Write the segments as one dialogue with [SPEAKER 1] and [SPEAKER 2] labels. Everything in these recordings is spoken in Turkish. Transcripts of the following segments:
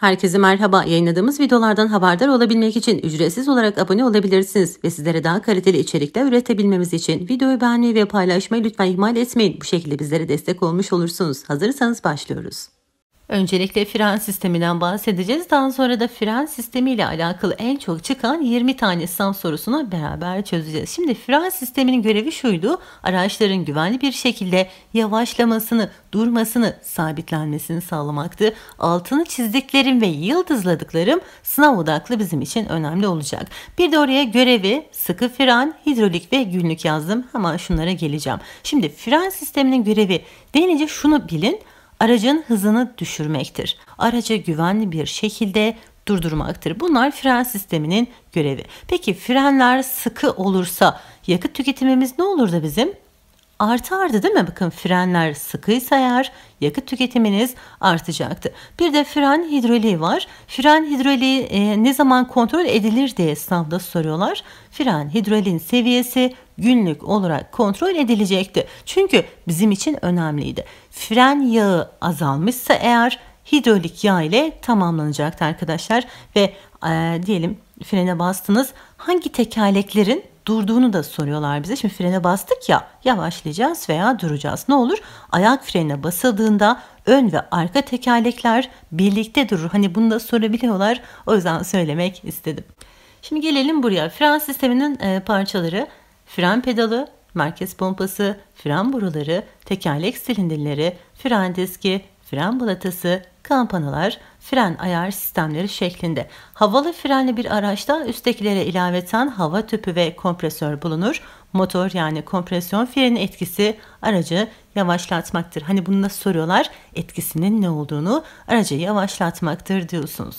[SPEAKER 1] Herkese merhaba. Yayınladığımız videolardan haberdar olabilmek için ücretsiz olarak abone olabilirsiniz ve sizlere daha kaliteli içerikler üretebilmemiz için videoyu beğenmeyi ve paylaşmayı lütfen ihmal etmeyin. Bu şekilde bizlere destek olmuş olursunuz. Hazırsanız başlıyoruz. Öncelikle fren sisteminden bahsedeceğiz. Daha sonra da fren sistemi ile alakalı en çok çıkan 20 tane sınav sorusunu beraber çözeceğiz. Şimdi fren sisteminin görevi şuydu. Araçların güvenli bir şekilde yavaşlamasını, durmasını, sabitlenmesini sağlamaktı. Altını çizdiklerim ve yıldızladıklarım sınav odaklı bizim için önemli olacak. Bir de oraya görevi, sıkı fren, hidrolik ve günlük yazdım. Hemen şunlara geleceğim. Şimdi fren sisteminin görevi denince şunu bilin aracın hızını düşürmektir. aracı güvenli bir şekilde durdurmaktır. Bunlar fren sisteminin görevi. Peki frenler sıkı olursa yakıt tüketimimiz ne olur da bizim? Artı ardı değil mi? Bakın frenler sıkıysa eğer yakıt tüketiminiz artacaktı. Bir de fren hidroliği var. Fren hidroliği e, ne zaman kontrol edilir diye sınavda soruyorlar. Fren hidroliğin seviyesi günlük olarak kontrol edilecekti. Çünkü bizim için önemliydi. Fren yağı azalmışsa eğer hidrolik yağ ile tamamlanacaktı arkadaşlar. Ve e, diyelim frene bastınız. Hangi tekerleklerin durduğunu da soruyorlar bize. Şimdi frene bastık ya yavaşlayacağız veya duracağız. Ne olur? Ayak frenine basıldığında ön ve arka tekerlekler birlikte durur. Hani bunu da sorabiliyorlar. O yüzden söylemek istedim. Şimdi gelelim buraya. Fren sisteminin e, parçaları fren pedalı, merkez pompası, fren boruları, tekerlek silindirleri, fren diski, fren balatası, kampanalar, fren ayar sistemleri şeklinde. Havalı frenli bir araçta üsttekilere ilaveten hava tüpü ve kompresör bulunur. Motor yani kompresyon freni etkisi aracı yavaşlatmaktır. Hani bunu da soruyorlar? Etkisinin ne olduğunu aracı yavaşlatmaktır diyorsunuz.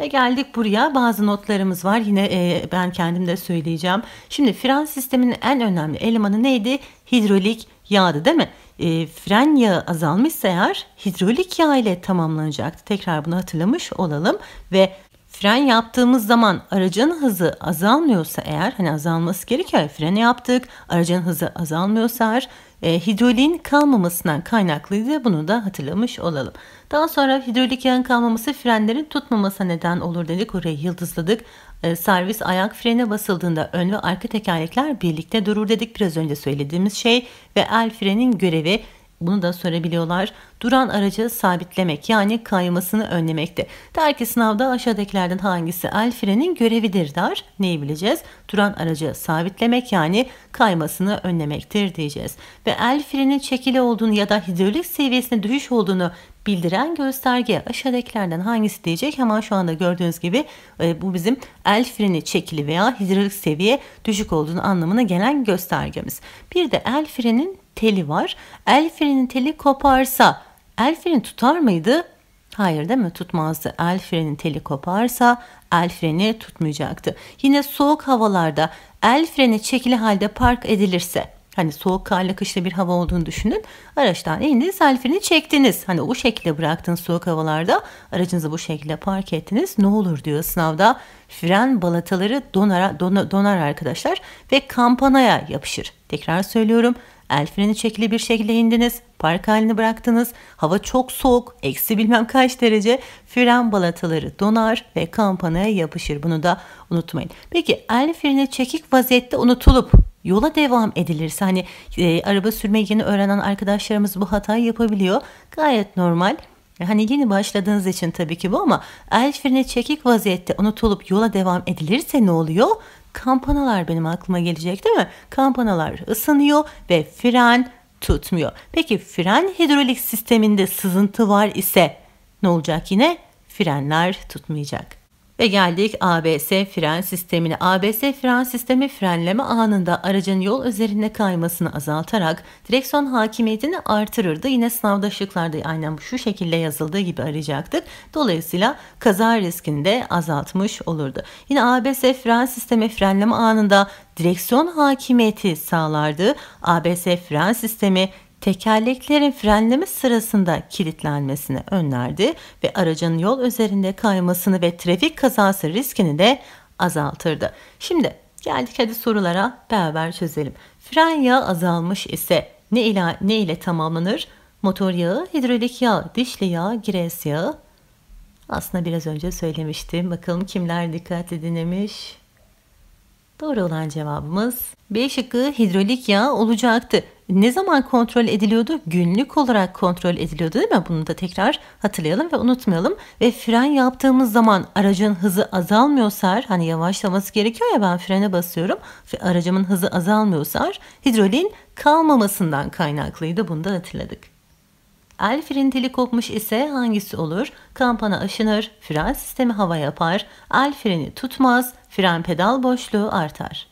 [SPEAKER 1] Ve geldik buraya bazı notlarımız var yine e, ben kendim de söyleyeceğim. Şimdi fren sisteminin en önemli elemanı neydi? Hidrolik yağdı değil mi? e, fren yağı azalmışsa eğer hidrolik yağ ile tamamlanacaktı. Tekrar bunu hatırlamış olalım ve fren yaptığımız zaman aracın hızı azalmıyorsa eğer hani azalması gerekiyor fren yaptık aracın hızı azalmıyorsa eğer e, hidrolin kalmamasından kaynaklıydı bunu da hatırlamış olalım. Daha sonra hidrolik yağın kalmaması frenlerin tutmaması neden olur dedik orayı yıldızladık. E, servis ayak frene basıldığında ön ve arka tekerlekler birlikte durur dedik biraz önce söylediğimiz şey ve el frenin görevi bunu da söyleyebiliyorlar. Duran aracı sabitlemek yani kaymasını önlemekte. Der ki sınavda aşağıdakilerden hangisi el frenin görevidir der. Neyi bileceğiz? Duran aracı sabitlemek yani kaymasını önlemektir diyeceğiz. Ve el frenin çekili olduğunu ya da hidrolik seviyesine düşüş olduğunu bildiren gösterge aşağıdakilerden hangisi diyecek hemen şu anda gördüğünüz gibi e, bu bizim el freni çekili veya hidrolik seviye düşük olduğunu anlamına gelen göstergemiz. Bir de el frenin teli var. El frenin teli koparsa el freni tutar mıydı? Hayır değil mi? Tutmazdı. El frenin teli koparsa el freni tutmayacaktı. Yine soğuk havalarda el freni çekili halde park edilirse hani soğuk karlı kışlı bir hava olduğunu düşünün. Araçtan indiniz el freni çektiniz. Hani o şekilde bıraktınız soğuk havalarda aracınızı bu şekilde park ettiniz. Ne olur diyor sınavda fren balataları donar, donar, donar arkadaşlar ve kampanaya yapışır. Tekrar söylüyorum El freni çekili bir şekilde indiniz. Park halini bıraktınız. Hava çok soğuk. Eksi bilmem kaç derece. Fren balataları donar ve kampanaya yapışır. Bunu da unutmayın. Peki el freni çekik vaziyette unutulup yola devam edilirse hani e, araba sürmeyi yeni öğrenen arkadaşlarımız bu hatayı yapabiliyor. Gayet normal. E, hani yeni başladığınız için tabii ki bu ama el freni çekik vaziyette unutulup yola devam edilirse ne oluyor? Kampanalar benim aklıma gelecek değil mi? Kampanalar ısınıyor ve fren tutmuyor. Peki fren hidrolik sisteminde sızıntı var ise ne olacak yine? Frenler tutmayacak. Ve geldik ABS fren sistemine. ABS fren sistemi frenleme anında aracın yol üzerinde kaymasını azaltarak direksiyon hakimiyetini artırırdı. Yine sınavda şıklarda aynen şu şekilde yazıldığı gibi arayacaktık. Dolayısıyla kaza riskini de azaltmış olurdu. Yine ABS fren sistemi frenleme anında direksiyon hakimiyeti sağlardı. ABS fren sistemi tekerleklerin frenleme sırasında kilitlenmesini önlerdi ve aracın yol üzerinde kaymasını ve trafik kazası riskini de azaltırdı. Şimdi geldik hadi sorulara beraber çözelim. Fren yağı azalmış ise ne ile, ne ile tamamlanır? Motor yağı, hidrolik yağ, dişli yağ, gres yağı. Aslında biraz önce söylemiştim. Bakalım kimler dikkatli dinlemiş? Doğru olan cevabımız B şıkkı hidrolik yağ olacaktı ne zaman kontrol ediliyordu? Günlük olarak kontrol ediliyordu değil mi? Bunu da tekrar hatırlayalım ve unutmayalım. Ve fren yaptığımız zaman aracın hızı azalmıyorsa hani yavaşlaması gerekiyor ya ben frene basıyorum ve aracımın hızı azalmıyorsa hidrolin kalmamasından kaynaklıydı. Bunu da hatırladık. El fren teli kopmuş ise hangisi olur? Kampana aşınır, fren sistemi hava yapar, el freni tutmaz, fren pedal boşluğu artar.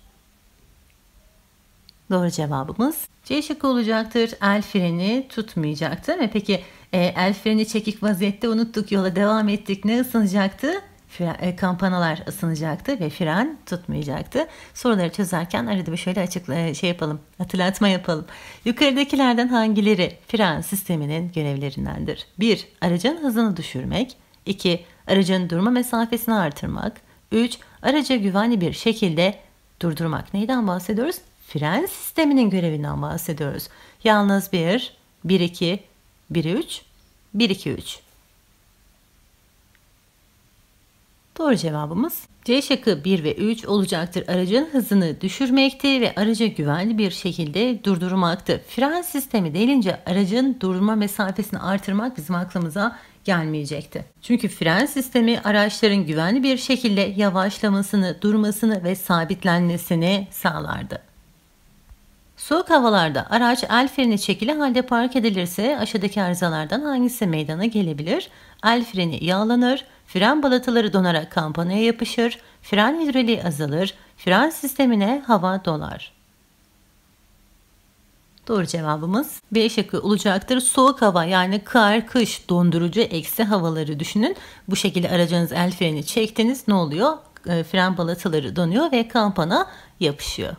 [SPEAKER 1] Doğru cevabımız C şıkkı olacaktır. El freni tutmayacaktı. Ve peki e, el freni çekik vaziyette unuttuk yola devam ettik. Ne ısınacaktı? Fren, e, kampanalar ısınacaktı ve fren tutmayacaktı. Soruları çözerken arada bir şöyle açıkla e, şey yapalım, hatırlatma yapalım. Yukarıdakilerden hangileri fren sisteminin görevlerindendir? 1. Aracın hızını düşürmek. 2. Aracın durma mesafesini artırmak. 3. Araca güvenli bir şekilde durdurmak. Neyden bahsediyoruz? fren sisteminin görevinden bahsediyoruz. Yalnız 1, 1, 2, 1, 3, 1, 2, 3. Doğru cevabımız C şakı 1 ve 3 olacaktır. Aracın hızını düşürmekti ve aracı güvenli bir şekilde durdurmaktı. Fren sistemi değilince aracın durma mesafesini artırmak bizim aklımıza gelmeyecekti. Çünkü fren sistemi araçların güvenli bir şekilde yavaşlamasını, durmasını ve sabitlenmesini sağlardı. Soğuk havalarda araç el freni çekili halde park edilirse aşağıdaki arızalardan hangisi meydana gelebilir? El freni yağlanır, fren balataları donarak kampanaya yapışır, fren hidroliği azalır, fren sistemine hava dolar. Doğru cevabımız B şıkkı olacaktır. Soğuk hava yani kar, kış, dondurucu, eksi havaları düşünün. Bu şekilde aracınız el freni çektiniz ne oluyor? Ee, fren balataları donuyor ve kampana yapışıyor.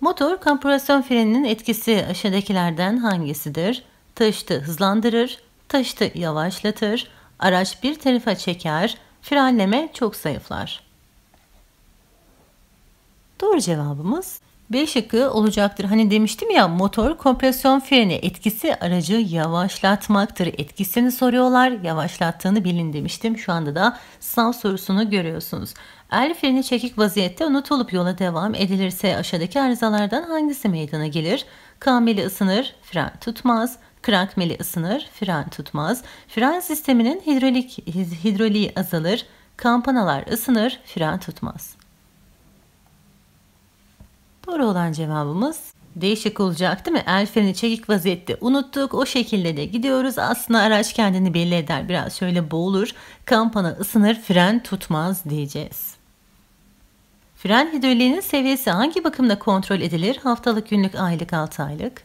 [SPEAKER 1] Motor kompresyon freninin etkisi aşağıdakilerden hangisidir? Taştı hızlandırır, taştı yavaşlatır, araç bir tarafa çeker, frenleme çok zayıflar. Doğru cevabımız B şıkkı olacaktır. Hani demiştim ya motor kompresyon freni etkisi aracı yavaşlatmaktır. Etkisini soruyorlar. Yavaşlattığını bilin demiştim. Şu anda da sınav sorusunu görüyorsunuz. El freni çekik vaziyette unutulup yola devam edilirse aşağıdaki arızalardan hangisi meydana gelir? Kameli ısınır, fren tutmaz, meli ısınır, fren tutmaz, fren sisteminin hidrolik, hidroliği azalır, kampanalar ısınır, fren tutmaz. Doğru olan cevabımız değişik olacak değil mi? El freni çekik vaziyette unuttuk. O şekilde de gidiyoruz. Aslında araç kendini belli eder. Biraz şöyle boğulur. Kampana ısınır, fren tutmaz diyeceğiz. Fren hidroliğinin seviyesi hangi bakımda kontrol edilir? Haftalık, günlük, aylık, 6 aylık.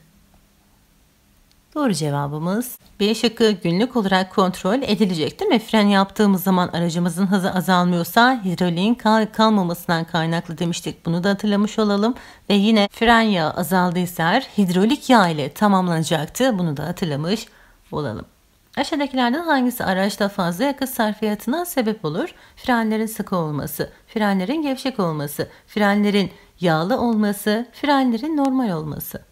[SPEAKER 1] Doğru cevabımız B şıkkı günlük olarak kontrol edilecek değil mi? Fren yaptığımız zaman aracımızın hızı azalmıyorsa hidroliğin kal kalmamasından kaynaklı demiştik. Bunu da hatırlamış olalım. Ve yine fren yağı azaldıysa hidrolik yağ ile tamamlanacaktı. Bunu da hatırlamış olalım. Aşağıdakilerden hangisi araçta fazla yakıt sarfiyatına sebep olur? Frenlerin sıkı olması, frenlerin gevşek olması, frenlerin yağlı olması, frenlerin normal olması.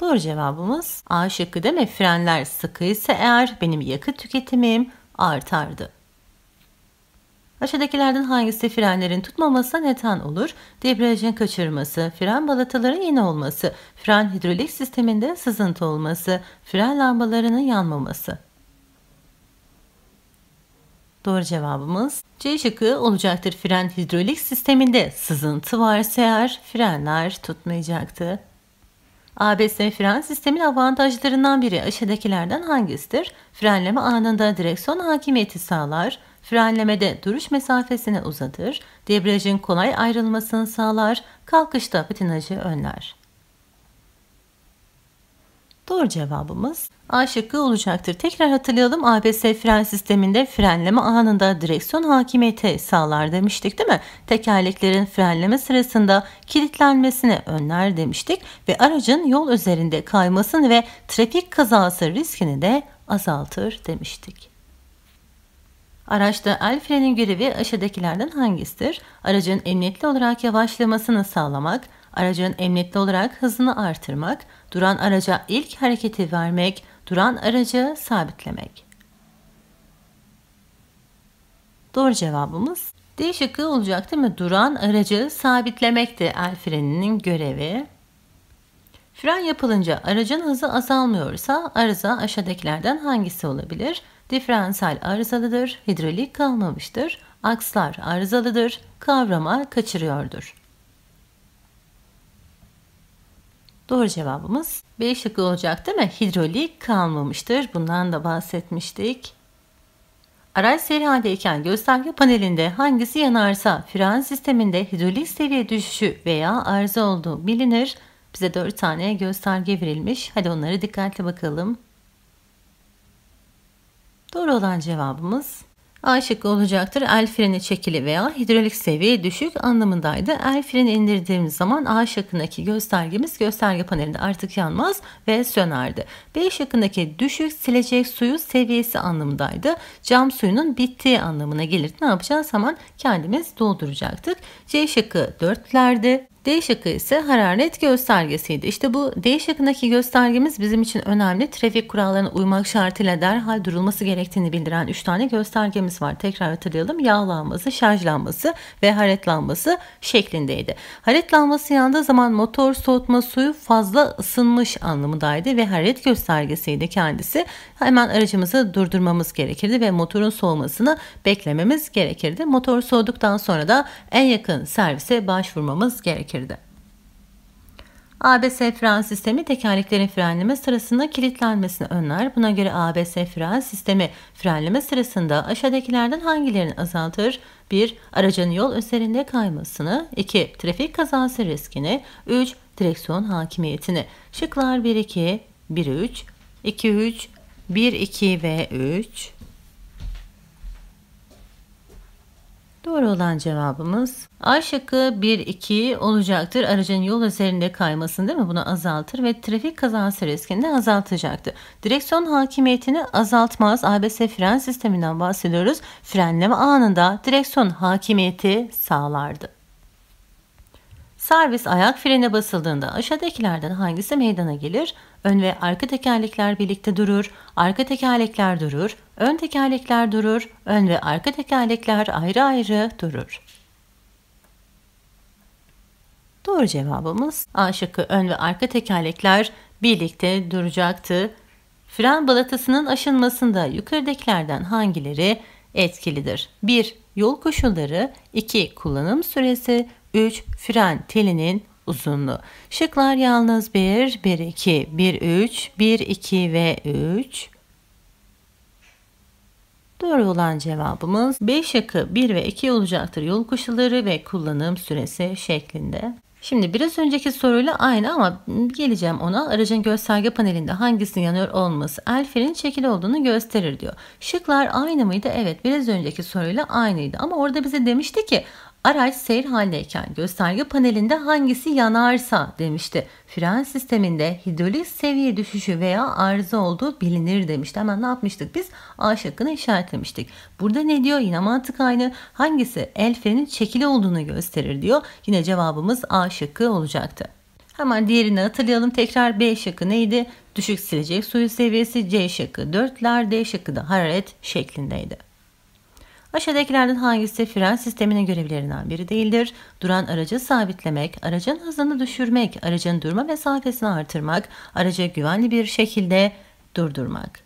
[SPEAKER 1] Doğru cevabımız A şıkkı değil mi? Frenler sıkıysa eğer benim yakıt tüketimim artardı. Aşağıdakilerden hangisi frenlerin tutmamasına neden olur? Debriyajın kaçırması, fren balataların yeni olması, fren hidrolik sisteminde sızıntı olması, fren lambalarının yanmaması. Doğru cevabımız C şıkkı olacaktır. Fren hidrolik sisteminde sızıntı varsa eğer frenler tutmayacaktı. ABS fren sistemin avantajlarından biri aşağıdakilerden hangisidir? Frenleme anında direksiyon hakimiyeti sağlar, Frenlemede duruş mesafesini uzatır, debriyajın kolay ayrılmasını sağlar, kalkışta patinajı önler. Doğru cevabımız A şıkkı olacaktır. Tekrar hatırlayalım ABS fren sisteminde frenleme anında direksiyon hakimiyeti sağlar demiştik değil mi? Tekerleklerin frenleme sırasında kilitlenmesini önler demiştik ve aracın yol üzerinde kaymasını ve trafik kazası riskini de azaltır demiştik. Araçta el frenin görevi aşağıdakilerden hangisidir? Aracın emniyetli olarak yavaşlamasını sağlamak, aracın emniyetli olarak hızını artırmak, duran araca ilk hareketi vermek, duran aracı sabitlemek. Doğru cevabımız D şıkkı olacak değil mi? Duran aracı sabitlemekti el freninin görevi. Fren yapılınca aracın hızı azalmıyorsa arıza aşağıdakilerden hangisi olabilir? Diferansiyel arızalıdır, hidrolik kalmamıştır. Akslar arızalıdır, kavrama kaçırıyordur. Doğru cevabımız B şıkkı olacak değil mi? Hidrolik kalmamıştır. Bundan da bahsetmiştik. Araç seri haldeyken gösterge panelinde hangisi yanarsa fren sisteminde hidrolik seviye düşüşü veya arıza olduğu bilinir. Bize 4 tane gösterge verilmiş. Hadi onlara dikkatle bakalım. Doğru olan cevabımız A şıkkı olacaktır. El freni çekili veya hidrolik seviye düşük anlamındaydı. El freni indirdiğimiz zaman A şıkkındaki göstergemiz gösterge panelinde artık yanmaz ve sönerdi. B şıkkındaki düşük silecek suyu seviyesi anlamındaydı. Cam suyunun bittiği anlamına gelirdi. Ne yapacağız? Hemen kendimiz dolduracaktık. C şıkkı dörtlerdi. D şıkkı ise hararet göstergesiydi. İşte bu D şıkkındaki göstergemiz bizim için önemli. Trafik kurallarına uymak şartıyla derhal durulması gerektiğini bildiren 3 tane göstergemiz var. Tekrar hatırlayalım. Yağlanması, şarjlanması ve haretlanması şeklindeydi. Haretlanması yandığı zaman motor soğutma suyu fazla ısınmış anlamındaydı ve haret göstergesiydi kendisi. Hemen aracımızı durdurmamız gerekirdi ve motorun soğumasını beklememiz gerekirdi. Motor soğuduktan sonra da en yakın servise başvurmamız gerekirdi gerekirdi. ABS fren sistemi tekerleklerin frenleme sırasında kilitlenmesini önler. Buna göre ABS fren sistemi frenleme sırasında aşağıdakilerden hangilerini azaltır? 1. Aracın yol üzerinde kaymasını 2. Trafik kazası riskini 3. Direksiyon hakimiyetini Şıklar 1-2, 1-3, 2-3, 1-2 ve 3 Doğru olan cevabımız A şıkkı 1-2 olacaktır. Aracın yol üzerinde kaymasını değil mi? Bunu azaltır ve trafik kazası riskini de azaltacaktır. Direksiyon hakimiyetini azaltmaz. ABS fren sisteminden bahsediyoruz. Frenleme anında direksiyon hakimiyeti sağlardı. Servis ayak frene basıldığında aşağıdakilerden hangisi meydana gelir? Ön ve arka tekerlekler birlikte durur, arka tekerlekler durur, ön tekerlekler durur, ön ve arka tekerlekler ayrı ayrı durur. Doğru cevabımız A şıkkı ön ve arka tekerlekler birlikte duracaktı. Fren balatasının aşınmasında yukarıdakilerden hangileri etkilidir? 1. Yol koşulları 2. Kullanım süresi 3. Fren telinin uzunluğu. Şıklar yalnız 1, 1, 2, 1, 3, 1, 2 ve 3. Doğru olan cevabımız B şıkkı 1 ve 2 olacaktır. Yol koşulları ve kullanım süresi şeklinde. Şimdi biraz önceki soruyla aynı ama geleceğim ona. Aracın gösterge panelinde hangisinin yanıyor olması el frenin çekili olduğunu gösterir diyor. Şıklar aynı mıydı? Evet biraz önceki soruyla aynıydı. Ama orada bize demişti ki Araç seyir halindeyken gösterge panelinde hangisi yanarsa demişti. Fren sisteminde hidrolik seviye düşüşü veya arıza olduğu bilinir demişti. Hemen ne yapmıştık biz? A şakını işaretlemiştik. Burada ne diyor? Yine mantık aynı. Hangisi el frenin çekili olduğunu gösterir diyor. Yine cevabımız A şakı olacaktı. Hemen diğerini hatırlayalım. Tekrar B şakı neydi? Düşük silecek suyu seviyesi. C şakı 4'ler. D şıkkı da hararet şeklindeydi. Aşağıdakilerden hangisi fren sisteminin görevlerinden biri değildir? Duran aracı sabitlemek, aracın hızını düşürmek, aracın durma mesafesini artırmak, aracı güvenli bir şekilde durdurmak.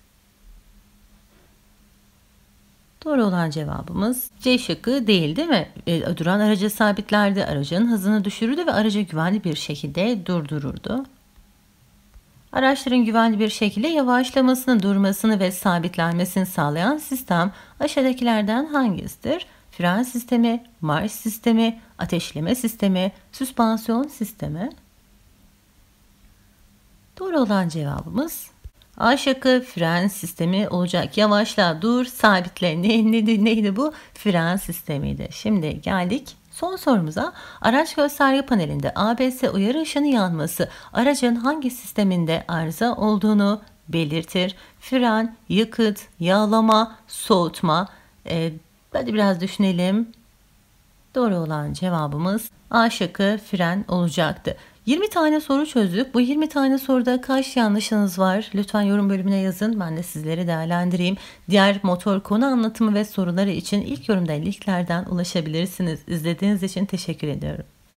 [SPEAKER 1] Doğru olan cevabımız C şıkkı değil değil mi? E, duran aracı sabitlerdi, aracın hızını düşürürdü ve aracı güvenli bir şekilde durdururdu. Araçların güvenli bir şekilde yavaşlamasını, durmasını ve sabitlenmesini sağlayan sistem aşağıdakilerden hangisidir? Fren sistemi, marş sistemi, ateşleme sistemi, süspansiyon sistemi. Doğru olan cevabımız A şıkkı fren sistemi olacak. Yavaşla, dur, sabitle. Ne, neydi, neydi bu? Fren sistemiydi. Şimdi geldik Son sorumuza araç gösterge panelinde ABS uyarı ışını yanması aracın hangi sisteminde arıza olduğunu belirtir. Fren, yakıt, yağlama, soğutma. Ee, hadi biraz düşünelim. Doğru olan cevabımız A şıkkı fren olacaktı. 20 tane soru çözdük. Bu 20 tane soruda kaç yanlışınız var? Lütfen yorum bölümüne yazın. Ben de sizleri değerlendireyim. Diğer motor konu anlatımı ve soruları için ilk yorumda linklerden ulaşabilirsiniz. İzlediğiniz için teşekkür ediyorum.